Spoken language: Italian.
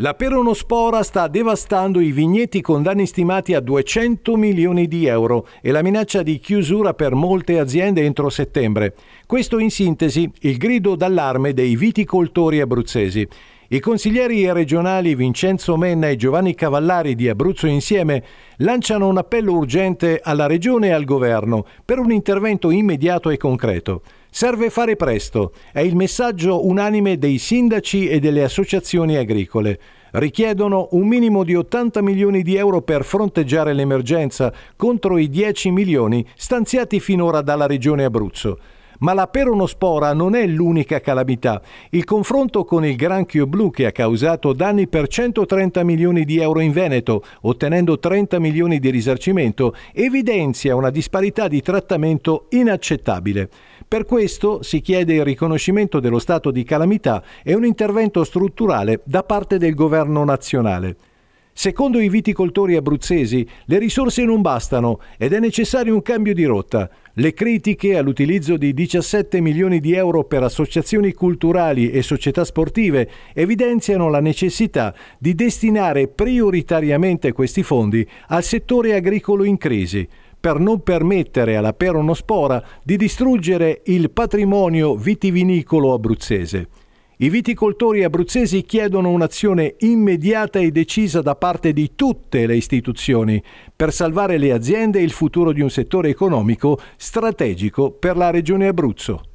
La peronospora sta devastando i vigneti con danni stimati a 200 milioni di euro e la minaccia di chiusura per molte aziende entro settembre. Questo in sintesi il grido d'allarme dei viticoltori abruzzesi. I consiglieri regionali Vincenzo Menna e Giovanni Cavallari di Abruzzo Insieme lanciano un appello urgente alla Regione e al Governo per un intervento immediato e concreto. Serve fare presto, è il messaggio unanime dei sindaci e delle associazioni agricole. Richiedono un minimo di 80 milioni di euro per fronteggiare l'emergenza contro i 10 milioni stanziati finora dalla Regione Abruzzo. Ma la peronospora non è l'unica calamità. Il confronto con il granchio blu che ha causato danni per 130 milioni di euro in Veneto, ottenendo 30 milioni di risarcimento, evidenzia una disparità di trattamento inaccettabile. Per questo si chiede il riconoscimento dello stato di calamità e un intervento strutturale da parte del governo nazionale. Secondo i viticoltori abruzzesi, le risorse non bastano ed è necessario un cambio di rotta. Le critiche all'utilizzo di 17 milioni di euro per associazioni culturali e società sportive evidenziano la necessità di destinare prioritariamente questi fondi al settore agricolo in crisi per non permettere alla peronospora di distruggere il patrimonio vitivinicolo abruzzese. I viticoltori abruzzesi chiedono un'azione immediata e decisa da parte di tutte le istituzioni per salvare le aziende e il futuro di un settore economico strategico per la regione Abruzzo.